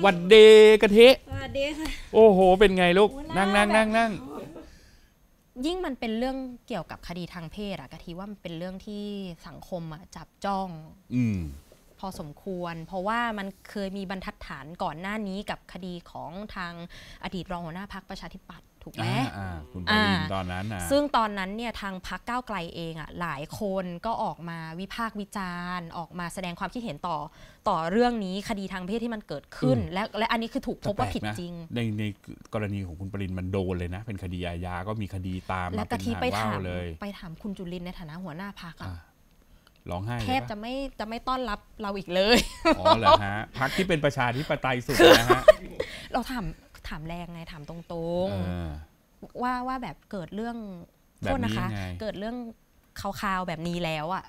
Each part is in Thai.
หวัดเดกะเทะหวัเดค่ะ โอ้โห เป็นไงลูก นั่งนั่งนั่งนั่งยิ่งมันเป็นเรื่องเกี่ยวกับคดีทางเพศอะกะทิว่ามันเป็นเรื่องที่สังคมอะจับจ้องอพอสมควร เพราะว่ามันเคยมีบรรทัดฐานก่อนหน้านี้กับคดีของทางอดีตรองหัวหน้าพักประชาธิปัตย์ถูกไหมคุณปรินตอนนั้น ซึ่งตอนนั้นเนี่ยทางพักก้าวไกลเองอ่ะหลายคนก็ออกมาวิพากษ์วิจารณ์ ออกมาแสดงความคิดเห็นต่อต่อเรื่องนี้คดีทางเพศที่มันเกิดขึ้น และและอันนี้คือถูกพบว่าผิดจริง ในในกรณีของคุณปรินมันโดนเลยนะ เป็นคดีอาญาก็มีคดีตามมาเป็นทางว่ามเลยไปถามคุณจุลินในฐานะหัวหน้าพักอ่ะ ร้องไห้แทบจะไม่จะไม่ต้อนรับเราอีกเลย อ๋อเหรอฮะพักที่เป็นประชาธิปไตยสุดนะฮะ เราถามถามแรงไงถามตรงๆว่าว่าแบบเกิดเรื่องโทษนะคะ เกิดเรื่องคาวๆแบบนี้แล้วอ่ะ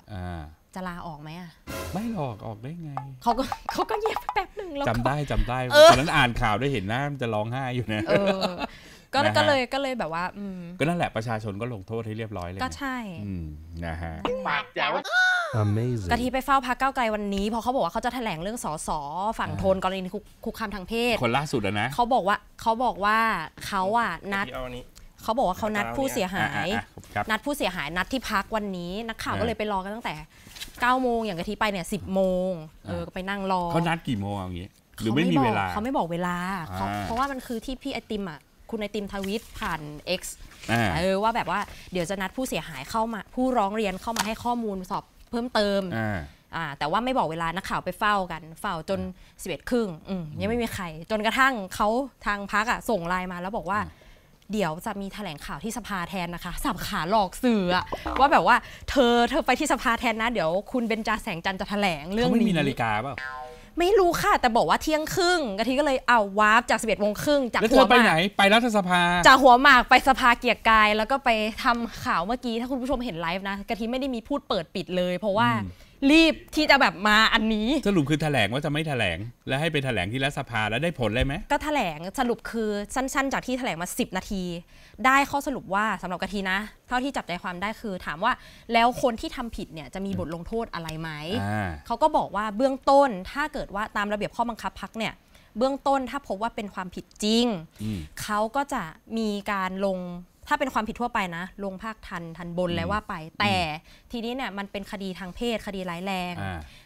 จะลาออกไหมอ่ะไม่หรอกออกได้ไงเขาก็เขาก็เงียบแป๊บหนึ่งแล้วจำได้จำได้ตอนนั้นอ่านข่าวได้เห็นหน้ามันจะร้องไห้อยู่นะก็ก็เลยก็เลยแบบว่าก็นั่นแหละประชาชนก็ลงโทษให้เรียบร้อยเลยก็ใช่นะฮะปากแจ๋วกะทิไปเฝ้าพักเก้าไกลวันนี้เพราะเขาบอกว่าเขาจะแถลงเรื่องสอสอฝั่งโทนกรณีคุกคามทางเพศคนล่าสุดนะ เขาบอกว่าเขาบอกว่าเขาอ่ะนัดเขาบอกว่าเขานัดผู้เสียหาย นัดผู้เสียหายนัดที่พักวันนี้นักข่าวก็เลยไปรอกันตั้งแต่9โมงอย่างกะทิไปเนี่ยสิบโมงเออไปนั่งรอเขานัดกี่โมงอย่างเงี้ยหรือไม่มีเวลาเขาไม่บอกเวลา เพราะว่ามันคือที่พี่ไอติมอ่ะคุณไอติมทวิตผ่าน X เออว่าแบบว่าเดี๋ยวจะนัดผู้เสียหายเข้ามา ผู้ร้องเรียนเข้ามาให้ข้อมูลสอบเพิ่มเติมอ่าแต่ว่าไม่บอกเวลา นักข่าวไปเฝ้ากัน เฝ้าจนสิบเอ็ดครึ่งยังไม่มีใคร จนกระทั่งเขาทางพักอ่ะส่งไลน์มาแล้วบอกว่า เดี๋ยวจะมีแถลงข่าวที่สภาแทนนะคะสับขาหลอกสื่อว่าแบบว่า เธอเธอไปที่สภาแทนนะ เดี๋ยวคุณเบนจาแสงจันจะแถลงเรื่องนี้ไม่มีนาฬิกาเปล่าไม่รู้ค่ะ แต่บอกว่าเที่ยงครึ่งกะทิก็เลยเอาวาร์ปจากสิบเ็ดโมงครึ่งจากหัวหัวกหไปไหนมากไปรัฐสภา จากหัวหมากไปสภาเกียรติกาย แล้วก็ไปทำข่าวเมื่อกี้ ถ้าคุณผู้ชมเห็นไลฟ์นะกะทิไม่ได้มีพูดเปิดปิดเลย เพราะว่ารีบที่จะแบบมาอันนี้สรุปคือแถลงว่าจะไม่แถลง และให้ไปแถลงที่รัฐสภาแล้วได้ผลเลยไหมก็แถลงสรุปคือสั้น ๆ จากที่แถลงมา10นาที ได้ข้อสรุปว่าสำหรับกะทีนะ เท่าที่จับใจความได้คือถามว่าแล้วคนที่ทำผิดเนี่ยจะมีบทลงโทษอะไรไหมเขาก็บอกว่าเบื้องต้นถ้าเกิดว่าตามระเบียบข้อบังคับพักเนี่ยเบื้องต้นถ้าพบว่าเป็นความผิดจริงเขาก็จะมีการลงถ้าเป็นความผิดทั่วไปนะ ลงภาคทันทันบนแล้วว่าไป แต่ทีนี้เนี่ยมันเป็นคดีทางเพศคดีร้ายแรง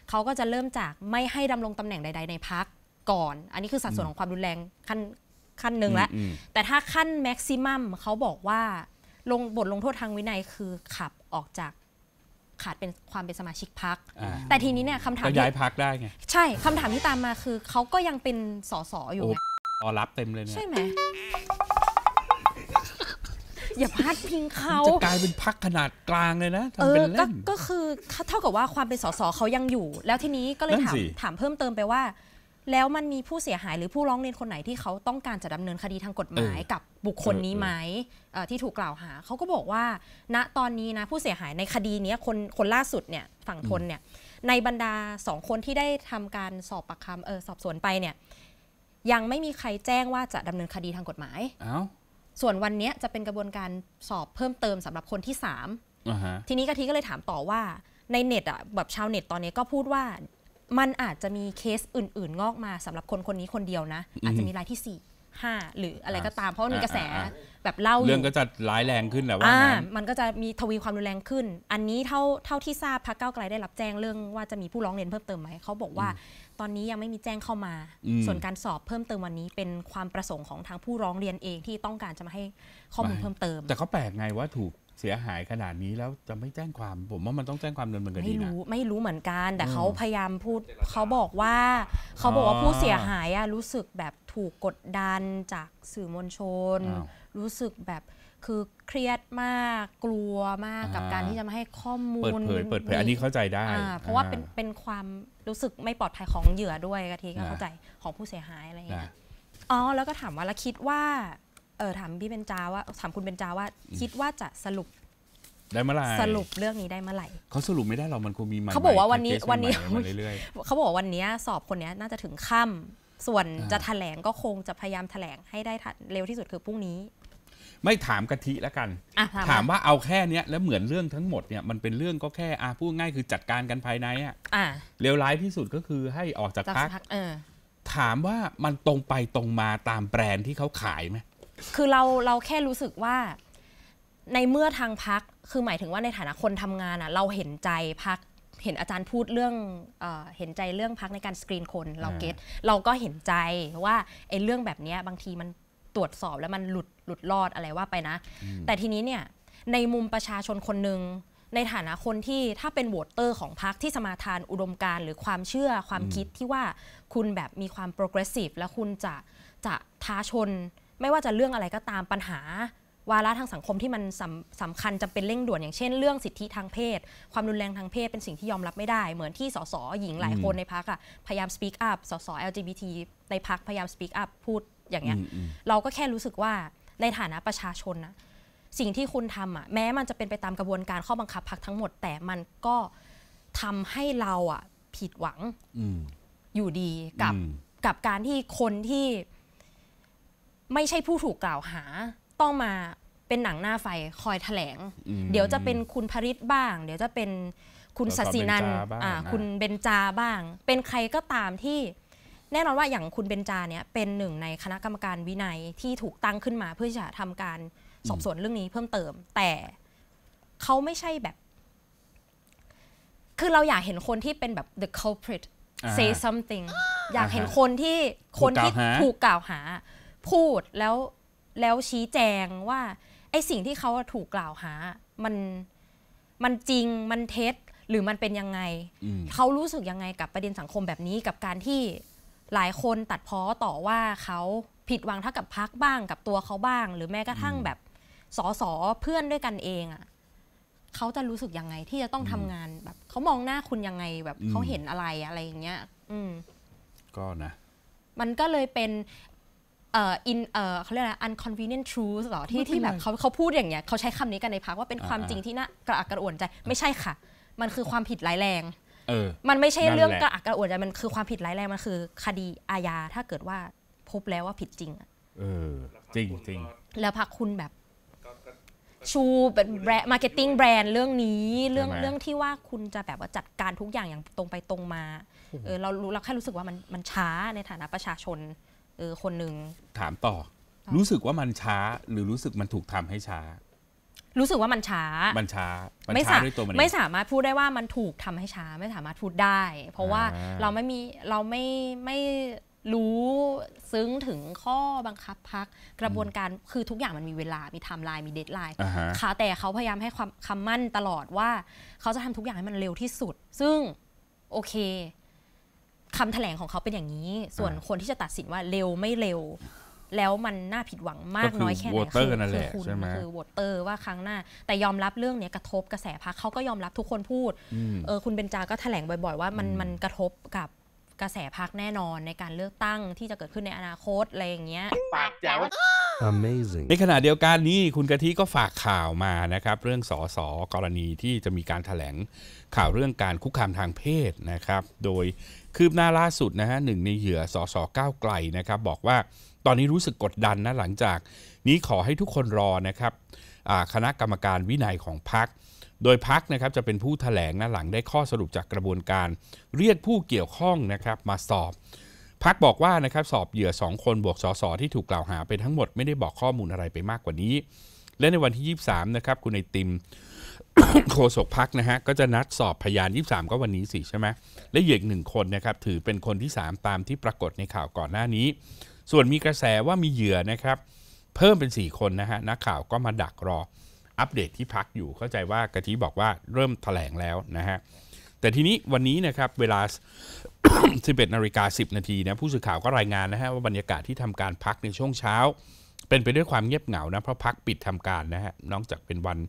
เขาก็จะเริ่มจากไม่ให้ดำรงตำแหน่งใดๆในพักก่อน อันนี้คือสัดส่วนของความรุนแรงขั้นขั้นหนึ่งแล้วแต่ถ้าขั้นแม็กซิมัมเขาบอกว่า ลงบทลงโทษทางวินัยคือขับออกจากขาดเป็นความเป็นสมาชิกพักแต่ทีนี้เนี่ยคำถามย้ายพักได้ไง ใช่คำถามที่ตามมาคือเขาก็ยังเป็นสสอยู่รอรับเต็มเลยใช่ไหมอย่าพาดพิงเขาจะกลายเป็นพักขนาดกลางเลยนะเอ็ก็คือเท่ากับว่าความเป็นสสเขายังอยู่ แล้วทีนี้ก็เลยถามถามเพิ่มเติมไปว่า แล้วมันมีผู้เสียหายหรือผู้ร้องเรียนคนไหนที่เขาต้องการจะดำเนินคดีทางกฎหมายกับบุคคลนี้ไหมที่ถูกกล่าวหาเขาก็บอกว่า ณตอนนี้นะ ผู้เสียหายในคดีนี้คนคนล่าสุดเนี่ยฝั่งทนเนี่ย ในบรรดาสองคนที่ได้ทำการสอบปากคำเออสอบสวนไปเนี่ย ยังไม่มีใครแจ้งว่าจะดำเนินคดีทางกฎหมายอ้าวส่วนวันนี้จะเป็นกระบวนการสอบเพิ่มเติมสำหรับคนที่3ามทีนี้กะทิก็เลยถามต่อว่า ในเน็ตอ่ะแบบชาวเน็ตตอนนี้ก็พูดว่ามันอาจจะมีเคสอื่นๆงอกมาสำหรับคนคนนี้คนเดียวนะ อาจจะมีรายที่4่ห้าหรืออะไรก็ตาม เพราะมีกระแสแบบเล่าเรื่องก็จะร้ายแรงขึ้นแหละว่า มันก็จะมีทวีความรุนแรงขึ้น อันนี้เท่าเท่าที่ทราบพรกเก้าไกลได้รับแจ้งเรื่อง ว่าจะมีผู้ร้องเรียนเพิ่มเติมไหมเขาบอกว่าตอนนี้ยังไม่มีแจ้งเข้ามา ส่วนการสอบเพิ่มเติมวันนี้ เป็นความประสงค์ของทางผู้ร้องเรียนเองที่ต้องการจะมาให้ข้อมูลเพิ่มเติม แต่เขาแปลกไงว่าถูกเสียหายขนาดนี้แล้วจะไม่แจ้งความผม ว่ามันต้องแจ้งความดำเนินคดีนะไม่รู้ ไม่รู้เหมือนกัน แต่เขาพยายามพูดเขาบอกว่าเขาบอกว่าผู้เสียหายอะรู้สึกแบบถูกกดดัน จากสื่อมวลชน รู้สึกแบบคือเครียดมากกลัวมากกับการที่จะมาให้ข้อมูลเปิดเผยเปิดเผยอันนี้เข้าใจได้เพราะว่าเป็นเป็นความรู้สึกไม่ปลอดภัยของเหยื่อด้วยกะทีก็เข้าใจของผู้เสียหายอะไรอย่างเงี้ยอ๋อแล้วก็ถามว่าแล้วคิดว่าเออถามพี่เบนจาว่าถามคุณเบนจาว่าคิดว่าจะสรุปได้เมื่อไหร่สรุปเรื่องนี้ได้เมื่อไหร่เขาสรุปไม่ได้หรอกมันคงมีมันเขาบอกว่าวันนี้วันนี้เขาบอกวันนี้สอบคนนี้น่าจะถึงค่ำส่วนจะแถลงก็คงจะพยายามแถลงให้ได้เร็วที่สุดคือพรุ่งนี้ไม่ถามกะทิแล้วกันถามว่าเอาแค่เนี้ยแล้วเหมือนเรื่องทั้งหมดเนี่ยมันเป็นเรื่องก็แค่อพูดง่ายคือจัดการกันภายในอ่ะอ่ะเลวร้ายที่สุดก็คือให้ออกจากพักพกเออถามว่ามันตรงไปตรงมาตามแบรนด์ที่เขาขายไหมคือเราเราแค่รู้สึกว่าในเมื่อทางพักคือหมายถึงว่าในฐานะคนทำงานอ่ะ เราเห็นใจพักเห็นอาจารย์พูดเรื่องเอเห็นใจเรื่องพักในการสกรีนคนเราเก็ตเราก็เห็นใจว่าไอ้เรื่องแบบนี้บางทีมันตรวจสอบแล้วมันหลุดหลุดรอดอะไรว่าไปนะ แต่ทีนี้เนี่ยในมุมประชาชนคนหนึ่งในฐานะคนที่ถ้าเป็นโหวตเตอร์ของพรรคที่สมาทานอุดมการหรือความเชื่อความคิดที่ว่าคุณแบบมีความโปรเกรสซีฟและคุณจะจะท้าชนไม่ว่าจะเรื่องอะไรก็ตามปัญหา วาระทางสังคมที่มันสำสำคัญจะเป็นเร่งด่วนอย่างเช่นเรื่องสิทธิทางเพศ ความรุนแรงทางเพศเป็นสิ่งที่ยอมรับไม่ได้ เหมือนที่สส หญิงหลายคนในพักอะพยายามสปีกอัพสส LGBT ในพักพยายามสปีกอัพพูดอย่างเงี้ยเราก็แค่รู้สึกว่าในฐานะประชาชนนะสิ่งที่คุณทำอ่ะแม้มันจะเป็นไปตามกระบวนการข้อบังคับพักทั้งหมดแต่มันก็ทำให้เราอ่ะผิดหวังอยู่ดีกับกับการที่คนที่ไม่ใช่ผู้ถูกกล่าวหาต้องมาเป็นหนังหน้าไฟคอยแถลง เดี๋ยวจะเป็นคุณพริษบ้าง เดี๋ยวจะเป็นคุณสัสินันคุณเบนจาบ้าง เป็นใครก็ตามที่แน่นอนว่าอย่างคุณเบนจาเนี่ยเป็นหนึ่งในคณะกรรมการวินัยที่ถูกตั้งขึ้นมาเพื่อจะทำการสอบสวนเรื่องนี้เพิ่มเติม แต่เขาไม่ใช่แบบ คือเราอยากเห็นคนที่เป็นแบบ the culprit say something อยากเห็นคนที่คนที่ถูกกล่าวหา พูดแล้วแล้วชี้แจงว่าไอสิ่งที่เขาถูกกล่าวหามันมันจริงมันเท็จหรือมันเป็นยังไง เขารู้สึกยังไงกับประเด็นสังคมแบบนี้กับการที่หลายคนตัดพ้อต่อว่าเขาผิดหวังเท่ากับพักบ้างกับตัวเขาบ้าง หรือแม้กระทั่งแบบสอสอเพื่อนด้วยกันเองอะ่ะเขาจะรู้สึกยังไงที่จะต้องทำงานแบบเขามองหน้าคุณยังไงแบบเขาเห็นอะไรอะไรอย่างเงี้ย อืมก็นะ มันก็เลยเป็นเอ่ออินเอ่อเขาเรียกอะไร unconvenient truth หรอที่ที่แบบเขาเขาพูดอย่างเงี้ยเขาใช้คำนี้กันในพักว่าเป็นความจริงที่น่ากระอักกระอ่วนใจ ไม่ใช่ค่ะ มันคือความผิดร้ายแรงมันไม่ใช่เรื่องกระอักกระอ่วนใจมันคือความผิดร้ายแรงมันคือ คดีอาญาถ้าเกิดว่าพบแล้วว่าผิดจริงเออ จริงจริงแล้วพักคุณแบบชูเป็นแบรนด์มาร์เก็ตติ้งแบรนด์เรื่องนี้ เรื่องเรื่องที่ว่าคุณจะแบบว่าจัดการทุกอย่างอย่างตรงไปตรงมาเออเรารู้เราแค่รู้สึกว่ามันมันช้าในฐานะประชาชนเออคนหนึ่งถามต่อ รู้สึกว่ามันช้าหรือรู้สึกมันถูกทำให้ช้ารู้สึกว่ามันช้า มันช้ามชาดมไม่สามารถพูดได้ว่ามันถูกทำให้ช้าไม่สามารถพูดได้ เพราะว่าเราไม่มีเราไม่ไม่รู้ซึ้งถึงข้อบังคับพักกระบวนการคือทุกอย่างมันมีเวลา มีไทม์ไลน์ มีเดทไลน์ค่ะแต่เขาพยายามให้ความคำมั่นตลอดว่า เขาจะทำทุกอย่างให้มันเร็วที่สุด ซึ่งโอเคคำแถลงของเขาเป็นอย่างนี้ ส่วนคนที่จะตัดสินว่าเร็วไม่เร็วแล้วมันน่าผิดหวังมากน้อยแค่ไหนคือคุณคือวอเตอร์ว่าครั้งหน้า แต่ยอมรับเรื่องนี้กระทบกระแสพักเขาก็ยอมรับทุกคนพูดเออคุณเบนจาก็แถลงบ่อย ๆ ว่ามันมันกระทบกับกระแสพักแน่นอนในการเลือกตั้งที่จะเกิดขึ้นในอนาคตอะไรอย่างเงี้ยปากแจ๋ว Amazing ในขณะเดียวกันนี้ คุณกะทิก็ฝากข่าวมานะครับเรื่องสอสอกรณีที่จะมีการถแถลงข่าวเรื่องการคุกคามทางเพศนะครับโดยคืบหน้าล่าสุดนะฮะหนึ่งในเหยื่อสอสอก้าวไกลนะครับบอกว่าตอนนี้รู้สึกกดดันนะหลังจากนี้ขอให้ทุกคนรอนะครับคณะกรรมการวินัยของพัก โดยพักนะครับจะเป็นผู้ถแถลงนะหลังได้ข้อสรุปจากกระบวนการ เรียกผู้เกี่ยวข้องนะครับ มาสอบพักบอกว่านะครับสอบเหยื่อ 2 คนบวกสสที่ถูกกล่าวหาเป็นทั้งหมดไม่ได้บอกข้อมูลอะไรไปมากกว่านี้ และในวันที่ 23นะครับคุณไอติมโฆษกพักนะฮะก็จะนัดสอบพยาน 23 ก็วันนี้สิใช่ไหมและเหยื่ออีกหนึ่งคนนะครับถือเป็นคนที่ 3 ตามที่ปรากฏในข่าวก่อนหน้านี้ส่วนมีกระแสว่ามีเหยื่อนะครับเพิ่มเป็น 4 คนนะฮะนักข่าวก็มาดักรออัปเดตที่พักอยู่เข้าใจว่ากะทิบอกว่าเริ่มถแถลงแล้วนะฮะแต่ทีนี้วันนี้นะครับเวลา 11นาฬิกา10นาทีนะผู้สื่อข่าวก็รายงานนะฮะว่าบรรยากาศที่ทำการพักในช่วงเช้า เป็นไปด้วยความเงียบเหงานะเพราะพักปิดทำการนะฮะนอกจากเป็นวัน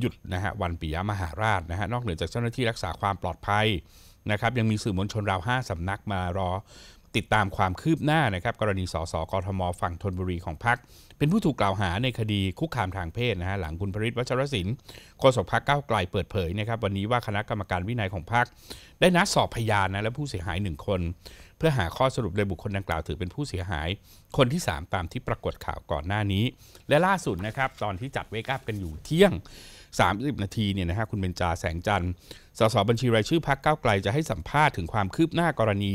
หยุดนะฮะวันปิยมหาราชนะฮะนอกเหนือจากเจ้าหน้าที่รักษาความปลอดภัยนะครับยังมีสื่อมวลชนราวห้าสำนักมารอติดตามความคืบหน้านะครับกรณี สสกทมฝั่งธนบุรีของพัก เป็นผู้ถูกกล่าวหาในคดีคุกคามทางเพศนะฮะหลังคุณพริตวัชรศิลป์โฆษกพักเก้าไกลเปิดเผยนะครับ วันนี้ว่าคณะกรรมการวินัยของพัก ได้นัดสอบพยานนะและผู้เสียหายหนึ่งคน เพื่อหาข้อสรุปโดยบุคคลดังกล่าวถือเป็นผู้เสียหายคนที่ 3 ตามที่ปรากฏข่าวก่อนหน้านี้ และล่าสุดนะครับ ตอนที่จัดเวกับกันอยู่เที่ยง30 นาทีเนี่ยนะฮะคุณเบญจาแสงจันทร์สสบัญชีรายชื่อพักเก้าไกลจะให้สัมภาษณ์ถึงความคืบหน้ากรณี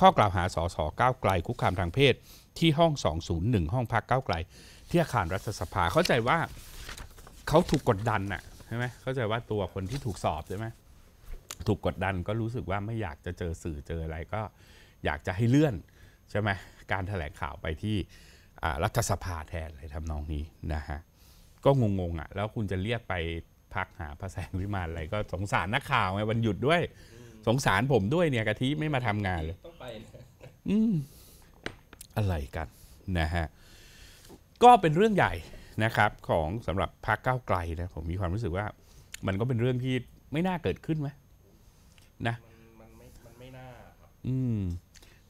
ข้อกล่าวหาสสเก้าไกลคุกคามทางเพศที่ห้อง 201 ห้องพักเก้าไกล ที่อาคารรัฐสภาเข้าใจว่าเขาถูกกดดันน่ะใช่ไหมเข้าใจว่าตัวคนที่ถูกสอบใช่ไหมถูกกดดันก็รู้สึกว่าไม่อยากจะเจอสื่อเจออะไรก็ อยากจะให้เลื่อนใช่ไหมการถแถลงข่าวไปที่รัฐสภาแทนอะไรทำนองนี้นะฮะก็งงๆอ่ะแล้วคุณจะเรียกไปพักหาพระแสงวิมานอะไรก็สงสารนักข่าวไงวันหยุดด้วย สงสารผมด้วยเนี่ยกะทิไม่มาทำงานเลยต้องไปอืมอะไรกัน นะฮะ ก็เป็นเรื่องใหญ่นะครับ ของสำหรับพักเก้าวไกลนะ ผมมีความรู้สึกว่า มันก็เป็นเรื่องที่ไม่น่าเกิดขึ้นไหมนะมันไม่มันไม่น่าอืม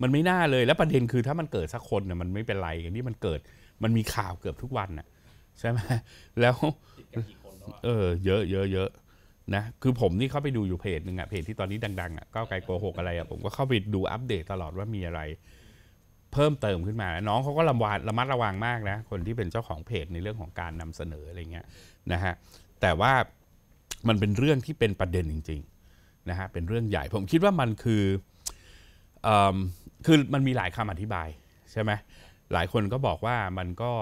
มันไม่น่าเลยแล้วประเด็นคือถ้ามันเกิดสักคนเนี่ยมันไม่เป็นไรอย่างที่มันเกิด มันมีข่าวเกือบทุกวันน่ะใช่ไหมแล้วเออเยอะเยอะเยอะนะคือผมนี่เข้าไปดูอยู่เพจหนึ่งอะเพจที่ตอนนี้ดังๆอะก้าวไกลโกหกอะไรอะผมก็เข้าไปดูอัปเดตตลอดว่ามีอะไร เพิ่มเติมขึ้นมา น้องเขาก็ระวังระมัดระวังมากนะคนที่เป็นเจ้าของเพจในเรื่องของการนำเสนออะไรเงี้ยนะฮะแต่ว่ามันเป็นเรื่องที่เป็นประเด็นจริงๆนะฮะเป็นเรื่องใหญ่ ผมคิดว่ามันคืออคือมันมีหลายคำอธิบายใช่ไหมหลายคนก็บอกว่ามันก็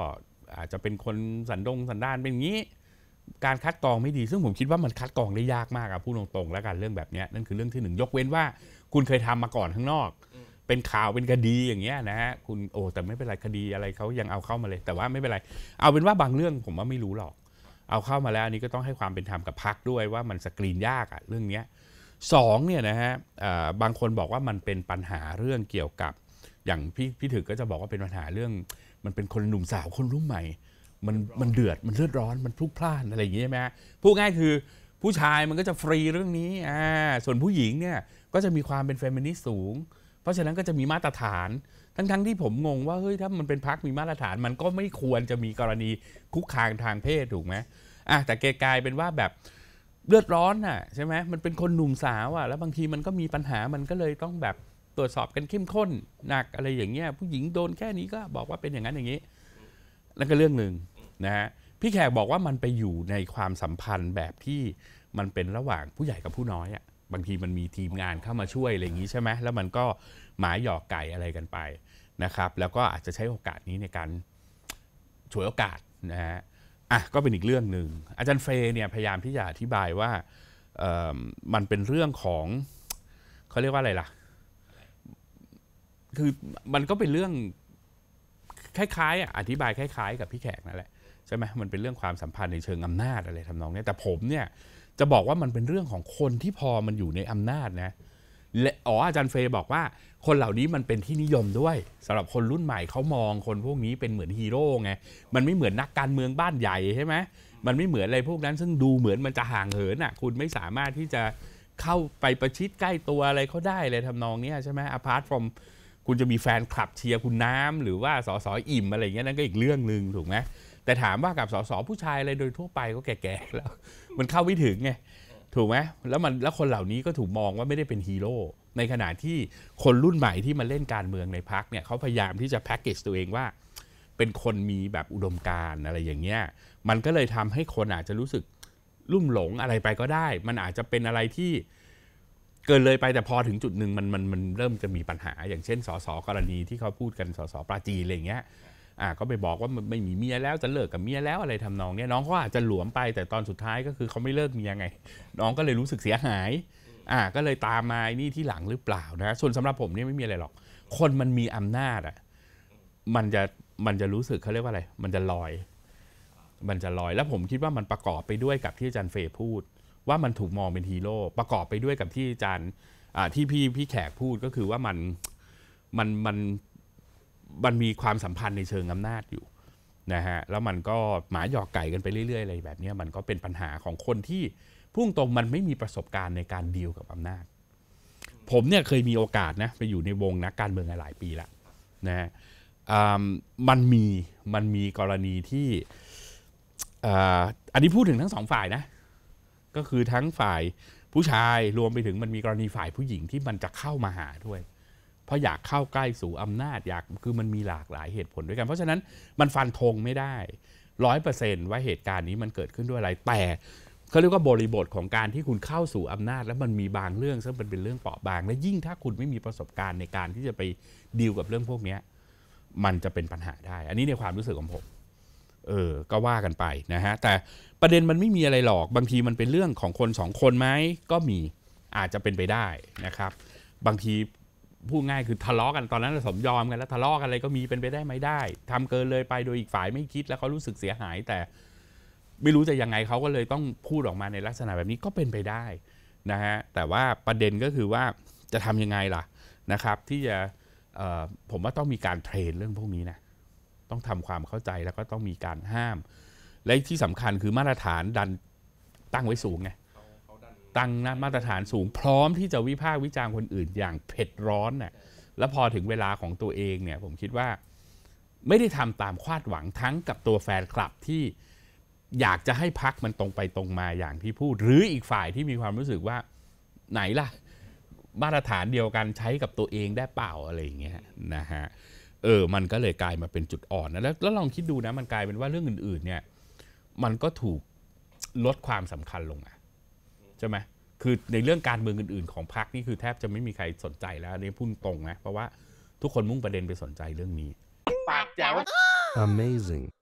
อาจจะเป็นคนสันดงสันดานเป็นอย่างนี้ การคัดกรองไม่ดีซึ่งผมคิดว่ามันคัดกรองได้ยากมากอะพูดตรงๆ แล้วกันเรื่องแบบนี้นั่นคือเรื่องที่หนึ่งยกเว้นว่าคุณเคยทำมาก่อนข้างนอก เป็นข่าวเป็นคดีอย่างเงี้ยนะฮะคุณโอ้แต่ไม่เป็นไรคดีอะไรเขายังเอาเข้ามาเลย แต่ว่าไม่เป็นไร เอาเป็นว่าบางเรื่องผมว่าไม่รู้หรอก เอาเข้ามาแล้วอันนี้ก็ต้องให้ความเป็นธรรมกับพักด้วยว่ามันสกรีนยากอะเรื่องเนี้ยสองเนี่ยนะฮะบางคนบอกว่ามันเป็นปัญหาเรื่องเกี่ยวกับ อย่างพี่พี่ถือก็จะบอกว่าเป็นปัญหาเรื่องมันเป็นคนหนุ่มสาวคนรุ่นใหม่ มัน มันเดือด มันเลือดร้อน มันพลุกพล่านอะไรอย่างนี้ใช่ไหมพูดง่ายคือผู้ชายมันก็จะฟรีเรื่องนี้อ่าส่วนผู้หญิงเนี่ยก็จะมีความเป็นเฟมินิสต์สูง เพราะฉะนั้นก็จะมีมาตรฐาน ทั้ง ๆทที่ผมงงว่าเฮ้ยถ้ามันเป็นพักมีมาตรฐานมันก็ไม่ควรจะมีกรณีคุกคามทางเพศถูกไหมอ่ะแต่เกกลายเป็นว่าแบบเลือดร้อนน่ะใช่ไหมมันเป็นคนหนุ่มสาวอ่ะแล้วบางทีมันก็มีปัญหา มันก็เลยต้องแบบตรวจสอบกันเข้มข้นหนักอะไรอย่างเงี้ยผู้หญิงโดนแค่นี้ก็บอกว่าเป็นอย่างนั้นอย่างนี้นั่นก็เรื่องหนึ่งนะฮะพี่แขกบอกว่ามันไปอยู่ในความสัมพันธ์แบบที่มันเป็นระหว่างผู้ใหญ่กับผู้น้อยอะบางทีมันมีทีมงานเข้ามาช่วยอะไรอย่างนี้ใช่ไหมแล้วมันก็หมาหยอกไก่อะไรกันไปนะครับ แล้วก็อาจจะใช้โอกาสนี้ในการฉวยโอกาสนะฮะอ่ะก็เป็นอีกเรื่องหนึ่งอาจารย์เฟยเนี่ยพยายามที่จะอธิบายว่ามันเป็นเรื่องของเขาเรียกว่าอะไรล่ะคือมันก็เป็นเรื่องคล้ายๆอธิบายคล้ายๆ กับพี่แขกนั่นแหละใช่ไหมมันเป็นเรื่องความสัมพันธ์ในเชิงอำนาจอะไรทำนองนี้แต่ผมเนี่ยจะบอกว่ามันเป็นเรื่องของคนที่พอมันอยู่ในอำนาจนะและอ๋ออาจารย์เฟย์บอกว่า คนเหล่านี้มันเป็นที่นิยมด้วย สำหรับคนรุ่นใหม่เขามอง คนพวกนี้เป็นเหมือนฮีโร่ไงมันไม่เหมือนนักการเมืองบ้านใหญ่ใช่ไหมมันไม่เหมือนอะไรพวกนั้น ซึ่งดูเหมือนมันจะห่างเหินอ่ะคุณไม่สามารถที่จะเข้าไปประชิดใกล้ตัวอะไรเขาได้เลยทำนองนี้ใช่ไหม apart from คุณจะมีแฟนคลับเชียร์คุณน้ำหรือว่าสอสออิ่มอะไรเงี้ยนั่นก็อีกเรื่องหนึ่งถูกไหมแต่ถามว่ากับสอสอผู้ชายอะไรโดยทั่วไปก็แก่ๆแล้ว มันเข้าไม่ถึงไงถูกไหมแล้วมันแล้วคนเหล่านี้ก็ถูกมองว่าไม่ได้เป็นฮีโร่ในขณะที่คนรุ่นใหม่ที่มาเล่นการเมืองในพักเนี่ยเขาพยายามที่จะแพ็กเกจตัวเองว่า เป็นคนมีแบบอุดมการอะไรอย่างเงี้ย มันก็เลยทำให้คนอาจจะรู้สึกลุ่มหลงอะไรไปก็ได้ มันอาจจะเป็นอะไรที่เกินเลยไปแต่พอถึงจุดหนึ่งมันมันมันเริ่มจะมีปัญหา อย่างเช่นสสกรณีที่เขาพูดกันสสปราจีอะไรเงี้ยอ่าก็ไปบอกว่าไม่มีเมียแล้วจะเลิกกับเมียแล้วอะไรทำนองเนี้ยน้องเขาอาจจะหลวมไปแต่ตอนสุดท้ายก็คือเขาไม่เลิกเมียไง น้องก็เลยรู้สึกเสียหายอ่าก็เลยตามมานี่ที่หลังหรือเปล่านะส่วนสำหรับผมเนี่ยไม่มีอะไรหรอก คนมันมีอำนาจอ่ะมันจะมันจะรู้สึกเขาเรียกว่าอะไร มันจะลอย มันจะลอยแล้วผมคิดว่ามันประกอบไปด้วยกับที่อาจารย์เฟยพูดว่ามันถูกมองเป็นฮีโร่ประกอบไปด้วยกับที่อาจารย์ที่พี่พี่แขกพูดก็คือว่ามันมันมันมันมีความสัมพันธ์ในเชิงอำนาจอยู่นะฮะแล้วมันก็หมาหยอกไก่กันไปเรื่อยๆอะไรแบบนี้มันก็เป็นปัญหาของคนที่พุ่งตรงมันไม่มีประสบการณ์ในการดีลกับอำนาจ ผมเนี่ยเคยมีโอกาสนะไปอยู่ในวงนะักการเมืองหลายปีละนะฮะมันมีมันมีกรณีที่อันนี้พูดถึงทั้งสองฝ่ายนะก็คือทั้งฝ่ายผู้ชายรวมไปถึงมันมีกรณีฝ่ายผู้หญิงที่มันจะเข้ามาหาด้วย เพราะอยากเข้าใกล้สู่อำนาจอยากคือมันมีหลากหลายเหตุผลด้วยกัน เพราะฉะนั้นมันฟันธงไม่ได้ร้อยเปอร์เซนต์ว่าเหตุการณ์นี้มันเกิดขึ้นด้วยอะไรแต่เขาเรียกว่าบริบทของการที่คุณเข้าสู่อำนาจ แล้วมันมีบางเรื่องซึ่งมันเป็นเรื่องเปราะบาง และยิ่งถ้าคุณไม่มีประสบการณ์ในการที่จะไปดีลกับเรื่องพวกนี้มันจะเป็นปัญหาได้ อันนี้ในความรู้สึกของผมเออ ก็ว่ากันไปนะฮะ แต่ประเด็นมันไม่มีอะไรหรอก บางทีมันเป็นเรื่องของคนสองคนไหมก็มี อาจจะเป็นไปได้นะครับ บางทีพูดง่ายคือทะเลาะกันตอนนั้นสมยอมกันแล้วทะเลาะกันอะไรก็มีเป็นไปได้ไหมได้ ทำเกินเลยไปโดยอีกฝ่ายไม่คิดแล้วเขารู้สึกเสียหาย แต่ไม่รู้จะยังไงเขาก็เลยต้องพูดออกมาในลักษณะแบบนี้ก็เป็นไปได้นะฮะ แต่ว่าประเด็นก็คือว่าจะทำยังไงล่ะนะครับที่จะผมว่าต้องมีการเทรนเรื่องพวกนี้นะต้องทำความเข้าใจแล้วก็ต้องมีการห้าม และที่สำคัญคือมาตรฐานดันตั้งไว้สูงไงตั้งนะมาตรฐานสูงพร้อมที่จะวิพากษ์วิจารณ์คนอื่น อย่างเผ็ดร้อนน่ะแล้วพอถึงเวลาของตัวเองเนี่ย ผมคิดว่า ไม่ได้ทำตามคาดหวังทั้งกับตัวแฟนคลับที่อยากจะให้พักมันตรงไปตรงมาอย่างที่พูด หรืออีกฝ่ายที่มีความรู้สึกว่าไหนล่ะมาตรฐานเดียวกันใช้กับตัวเองได้เปล่าอะไรอย่างเงี้ยนะฮะเออ มันก็เลยกลายมาเป็นจุดอ่อนนะแล้วลองคิดดูนะ มันกลายเป็นว่าเรื่องอื่นๆ เนี่ย มันก็ถูกลดความสำคัญลงอ่ะใช่ไหม คือในเรื่องการเมืองอื่นๆ ของพรรค นี่คือแทบจะไม่มีใครสนใจแล้วนี่พูดตรงนะ เพราะว่าทุกคนมุ่งประเด็นไปสนใจเรื่องนี้ปากแจ๋ว Amazing